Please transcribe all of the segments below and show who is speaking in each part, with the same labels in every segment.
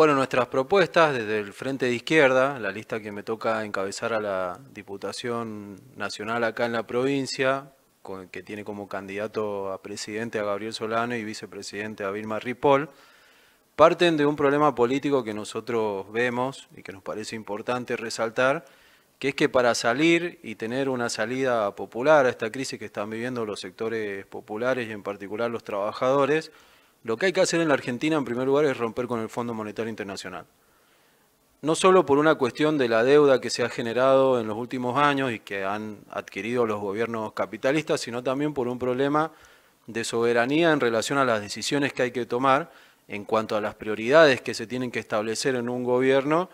Speaker 1: Bueno, nuestras propuestas desde el Frente de Izquierda, la lista que me toca encabezar a la Diputación Nacional acá en la provincia, que tiene como candidato a presidente a Gabriel Solano y vicepresidente a Vilma Ripoll, parten de un problema político que nosotros vemos y que nos parece importante resaltar, que es que para salir y tener una salida popular a esta crisis que están viviendo los sectores populares y en particular los trabajadores, lo que hay que hacer en la Argentina, en primer lugar, es romper con el Fondo Monetario Internacional. No solo por una cuestión de la deuda que se ha generado en los últimos años y que han adquirido los gobiernos capitalistas, sino también por un problema de soberanía en relación a las decisiones que hay que tomar en cuanto a las prioridades que se tienen que establecer en un gobierno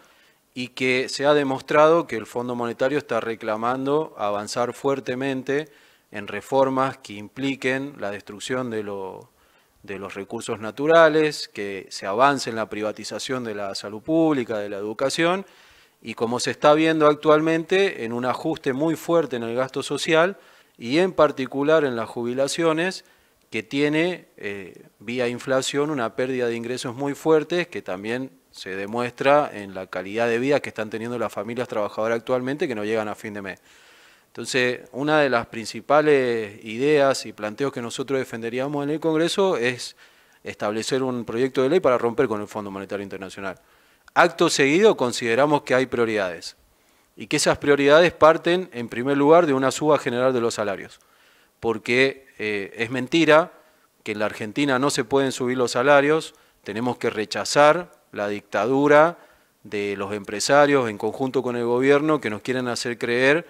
Speaker 1: y que se ha demostrado que el Fondo Monetario está reclamando avanzar fuertemente en reformas que impliquen la destrucción de lo de los recursos naturales, que se avance en la privatización de la salud pública, de la educación, y como se está viendo actualmente, en un ajuste muy fuerte en el gasto social y en particular en las jubilaciones, que tiene eh, vía inflación una pérdida de ingresos muy fuerte, que también se demuestra en la calidad de vida que están teniendo las familias trabajadoras actualmente que no llegan a fin de mes. Entonces, una de las principales ideas y planteos que nosotros defenderíamos en el Congreso es establecer un proyecto de ley para romper con el Fondo Monetario Internacional. Acto seguido consideramos que hay prioridades y que esas prioridades parten en primer lugar de una suba general de los salarios, porque eh, es mentira que en la Argentina no se pueden subir los salarios, tenemos que rechazar la dictadura de los empresarios en conjunto con el gobierno que nos quieren hacer creer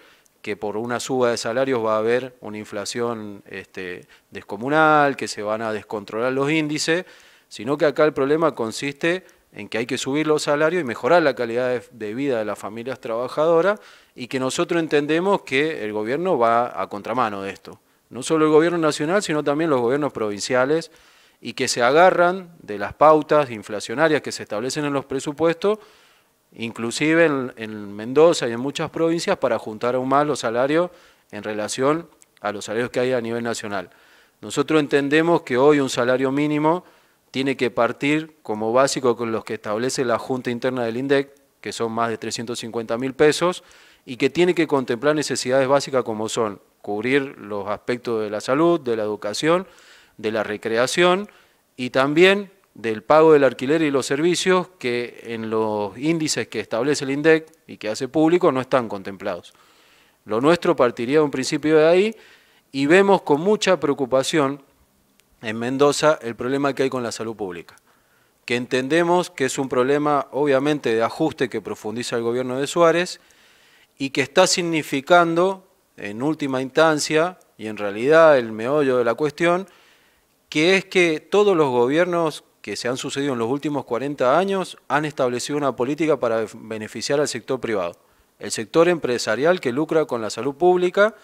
Speaker 1: que por una suba de salarios va a haber una inflación este, descomunal, que se van a descontrolar los índices, sino que acá el problema consiste en que hay que subir los salarios y mejorar la calidad de, de vida de las familias trabajadoras y que nosotros entendemos que el gobierno va a contramano de esto. No solo el gobierno nacional, sino también los gobiernos provinciales y que se agarran de las pautas inflacionarias que se establecen en los presupuestos inclusive en, Mendoza y en muchas provincias, para juntar aún más los salarios en relación a los salarios que hay a nivel nacional. Nosotros entendemos que hoy un salario mínimo tiene que partir como básico con los que establece la Junta Interna del INDEC, que son más de 350 mil pesos, y que tiene que contemplar necesidades básicas como son cubrir los aspectos de la salud, de la educación, de la recreación, y también del pago del alquiler y los servicios que en los índices que establece el INDEC y que hace público no están contemplados. Lo nuestro partiría de un principio de ahí y vemos con mucha preocupación en Mendoza el problema que hay con la salud pública, que entendemos que es un problema obviamente de ajuste que profundiza el gobierno de Suárez y que está significando en última instancia y en realidad el meollo de la cuestión, que es que todos los gobiernos que se han sucedido en los últimos 40 años han establecido una política para beneficiar al sector privado, el sector empresarial que lucra con la salud pública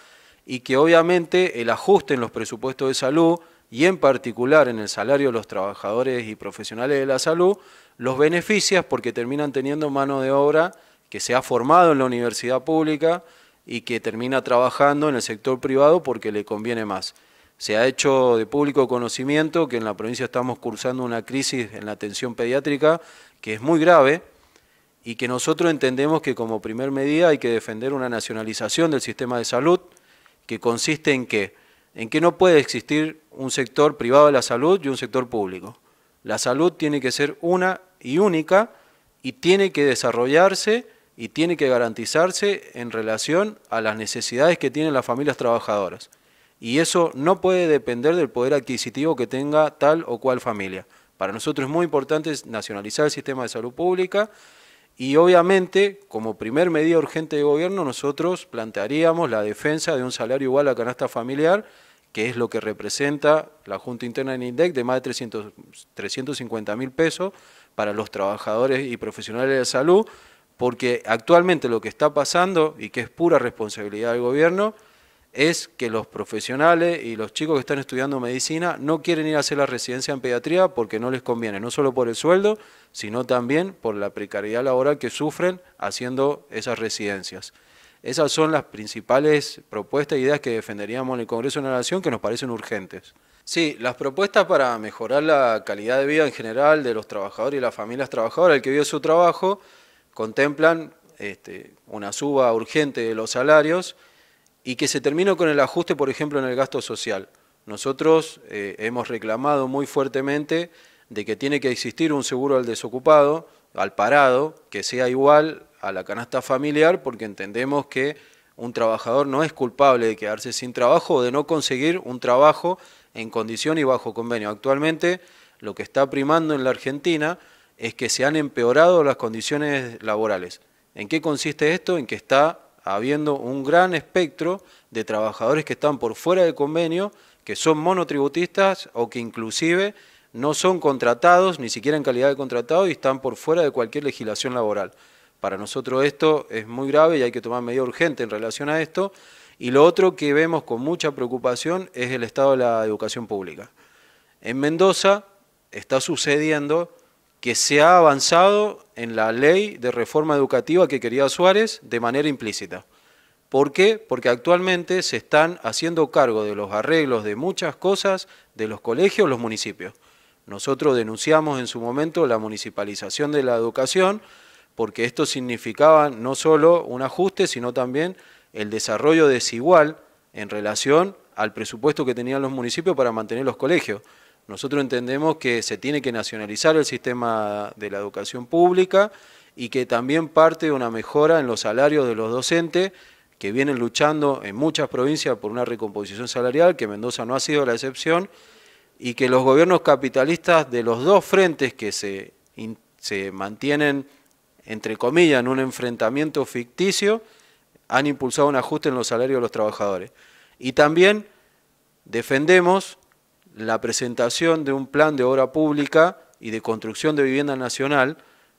Speaker 1: y que obviamente el ajuste en los presupuestos de salud y en particular en el salario de los trabajadores y profesionales de la salud los beneficia porque terminan teniendo mano de obra que se ha formado en la universidad pública y que termina trabajando en el sector privado porque le conviene más. Se ha hecho de público conocimiento que en la provincia estamos cursando una crisis en la atención pediátrica que es muy grave y que nosotros entendemos que como primer medida hay que defender una nacionalización del sistema de salud que consiste en que en que no puede existir un sector privado de la salud y un sector público. La salud tiene que ser una y única y tiene que desarrollarse y tiene que garantizarse en relación a las necesidades que tienen las familias trabajadoras y eso no puede depender del poder adquisitivo que tenga tal o cual familia. Para nosotros es muy importante nacionalizar el sistema de salud pública y obviamente, como primer medida urgente de gobierno, nosotros plantearíamos la defensa de un salario igual a canasta familiar, que es lo que representa la Junta Interna del INDEC, de más de 300, 350 mil pesos para los trabajadores y profesionales de salud, porque actualmente lo que está pasando, y que es pura responsabilidad del gobierno, es que los profesionales y los chicos que están estudiando medicina no quieren ir a hacer la residencia en pediatría porque no les conviene, no solo por el sueldo, sino también por la precariedad laboral que sufren haciendo esas residencias. Esas son las principales propuestas e ideas que defenderíamos en el Congreso de la Nación que nos parecen urgentes. Sí, las propuestas para mejorar la calidad de vida en general de los trabajadores y las familias trabajadoras, el que vive su trabajo, contemplan este, una suba urgente de los salarios, y que se terminó con el ajuste, por ejemplo, en el gasto social. Nosotros eh, hemos reclamado muy fuertemente de que tiene que existir un seguro al desocupado, al parado, que sea igual a la canasta familiar, porque entendemos que un trabajador no es culpable de quedarse sin trabajo o de no conseguir un trabajo en condición y bajo convenio. Actualmente lo que está primando en la Argentina es que se han empeorado las condiciones laborales. ¿En qué consiste esto? En que está habiendo un gran espectro de trabajadores que están por fuera del convenio, que son monotributistas o que inclusive no son contratados, ni siquiera en calidad de contratado, y están por fuera de cualquier legislación laboral. Para nosotros esto es muy grave y hay que tomar medidas urgentes en relación a esto. Y lo otro que vemos con mucha preocupación es el estado de la educación pública. En Mendoza está sucediendo que se ha avanzado en la ley de reforma educativa que quería Suárez de manera implícita. ¿Por qué? Porque actualmente se están haciendo cargo de los arreglos de muchas cosas de los colegios, los municipios. Nosotros denunciamos en su momento la municipalización de la educación porque esto significaba no solo un ajuste, sino también el desarrollo desigual en relación al presupuesto que tenían los municipios para mantener los colegios. Nosotros entendemos que se tiene que nacionalizar el sistema de la educación pública y que también parte de una mejora en los salarios de los docentes que vienen luchando en muchas provincias por una recomposición salarial, que Mendoza no ha sido la excepción, y que los gobiernos capitalistas de los dos frentes que se, se mantienen, entre comillas, en un enfrentamiento ficticio, han impulsado un ajuste en los salarios de los trabajadores. Y también defendemos la presentación de un plan de obra pública y de construcción de vivienda nacional,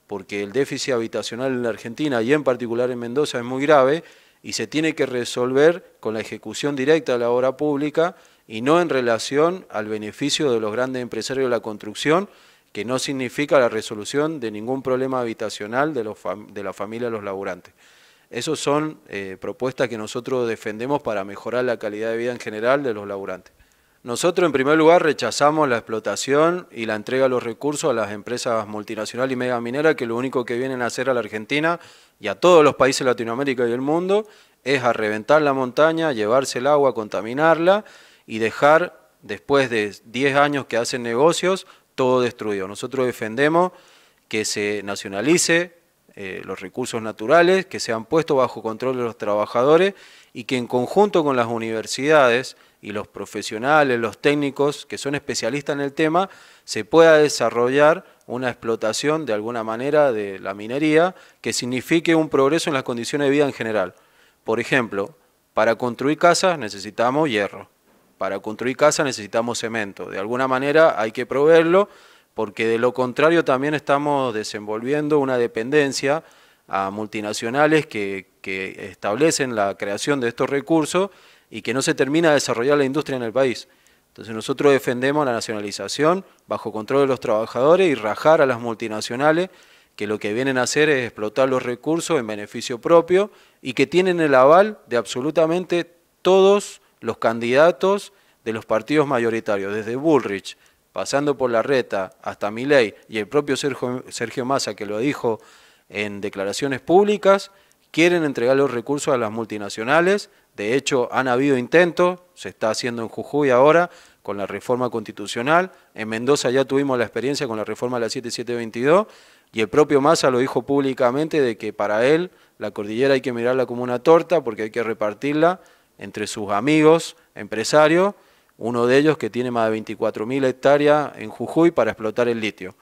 Speaker 1: porque el déficit habitacional en la Argentina y en particular en Mendoza es muy grave y se tiene que resolver con la ejecución directa de la obra pública y no en relación al beneficio de los grandes empresarios de la construcción, que no significa la resolución de ningún problema habitacional de, la familia de los laburantes. Esas son eh, propuestas que nosotros defendemos para mejorar la calidad de vida en general de los laburantes. Nosotros, en primer lugar, rechazamos la explotación y la entrega de los recursos a las empresas multinacionales y mineras que lo único que vienen a hacer a la Argentina y a todos los países de Latinoamérica y del mundo es a reventar la montaña, llevarse el agua, contaminarla y dejar, después de 10 años que hacen negocios, todo destruido. Nosotros defendemos que se nacionalice eh, los recursos naturales, que sean puestos bajo control de los trabajadores y que en conjunto con las universidades y los profesionales, los técnicos que son especialistas en el tema, se pueda desarrollar una explotación de alguna manera de la minería que signifique un progreso en las condiciones de vida en general. Por ejemplo, para construir casas necesitamos hierro, para construir casas necesitamos cemento, de alguna manera hay que proveerlo porque de lo contrario también estamos desenvolviendo una dependencia a multinacionales que, que establecen la creación de estos recursos y que no se termina de desarrollar la industria en el país. Entonces nosotros defendemos la nacionalización bajo control de los trabajadores y rajar a las multinacionales que lo que vienen a hacer es explotar los recursos en beneficio propio y que tienen el aval de absolutamente todos los candidatos de los partidos mayoritarios, desde Bullrich, pasando por la reta hasta Milei y el propio Sergio, Sergio Massa que lo dijo en declaraciones públicas, quieren entregar los recursos a las multinacionales. De hecho, han habido intentos, se está haciendo en Jujuy ahora con la reforma constitucional. En Mendoza ya tuvimos la experiencia con la reforma de la 7722 y el propio Massa lo dijo públicamente de que para él la cordillera hay que mirarla como una torta porque hay que repartirla entre sus amigos empresarios, uno de ellos que tiene más de 24.000 hectáreas en Jujuy para explotar el litio.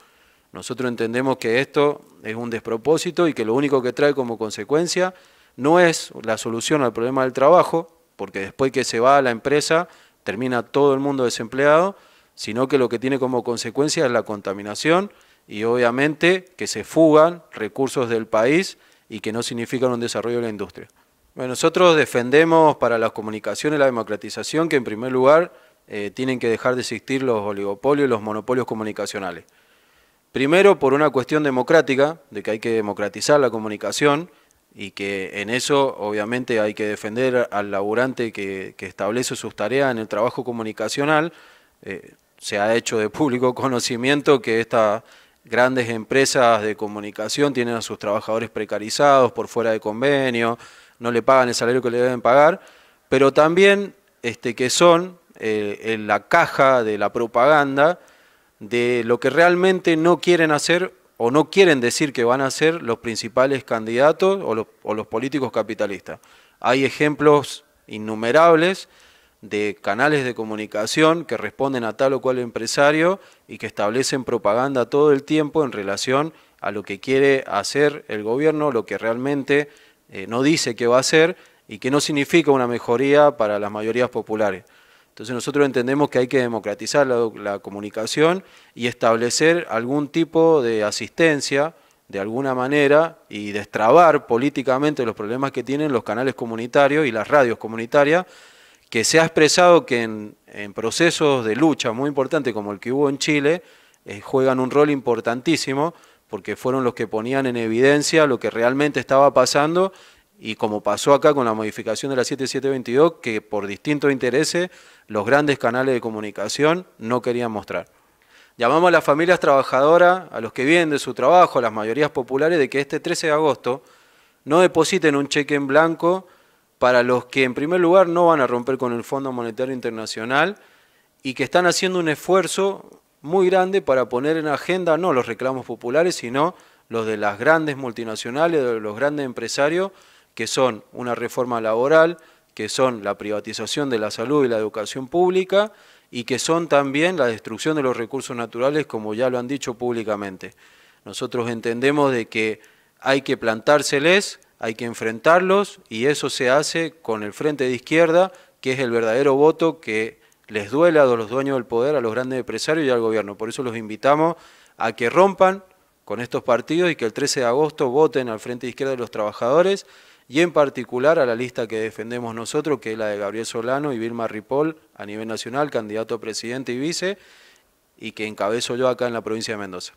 Speaker 1: Nosotros entendemos que esto es un despropósito y que lo único que trae como consecuencia no es la solución al problema del trabajo, porque después que se va a la empresa termina todo el mundo desempleado, sino que lo que tiene como consecuencia es la contaminación y obviamente que se fugan recursos del país y que no significan un desarrollo de la industria. nosotros defendemos para las comunicaciones la democratización, que en primer lugar eh, tienen que dejar de existir los oligopolios y los monopolios comunicacionales. Primero por una cuestión democrática, de que hay que democratizar la comunicación y que en eso obviamente hay que defender al laburante que, establece sus tareas en el trabajo comunicacional. Eh, se ha hecho de público conocimiento que estas grandes empresas de comunicación tienen a sus trabajadores precarizados por fuera de convenio, no le pagan el salario que le deben pagar, pero también este, que son eh, en la caja de la propaganda de lo que realmente no quieren hacer o no quieren decir que van a hacer los principales candidatos o los, políticos capitalistas. Hay ejemplos innumerables de canales de comunicación que responden a tal o cual empresario y que establecen propaganda todo el tiempo en relación a lo que quiere hacer el gobierno, lo que realmente eh, no dice que va a hacer y que no significa una mejoría para las mayorías populares. Entonces nosotros entendemos que hay que democratizar la, comunicación y establecer algún tipo de asistencia de alguna manera y destrabar políticamente los problemas que tienen los canales comunitarios y las radios comunitarias, que se ha expresado que en, procesos de lucha muy importantes como el que hubo en Chile, eh, juegan un rol importantísimo porque fueron los que ponían en evidencia lo que realmente estaba pasando y como pasó acá con la modificación de la 7722, que por distintos intereses los grandes canales de comunicación no querían mostrar. Llamamos a las familias trabajadoras, a los que vienen de su trabajo, a las mayorías populares, de que este 13 de agosto no depositen un cheque en blanco para los que en primer lugar no van a romper con el Fondo Monetario Internacional y que están haciendo un esfuerzo muy grande para poner en agenda no los reclamos populares, sino los de las grandes multinacionales, de los grandes empresarios que son una reforma laboral, que son la privatización de la salud y la educación pública y que son también la destrucción de los recursos naturales, como ya lo han dicho públicamente. Nosotros entendemos de que hay que plantárseles, hay que enfrentarlos y eso se hace con el frente de izquierda, que es el verdadero voto que les duele a los dueños del poder, a los grandes empresarios y al gobierno. Por eso los invitamos a que rompan con estos partidos y que el 13 de agosto voten al Frente de Izquierda de los Trabajadores y en particular a la lista que defendemos nosotros, que es la de Gabriel Solano y Vilma Ripoll a nivel nacional, candidato a presidente y vice, y que encabezo yo acá en la provincia de Mendoza.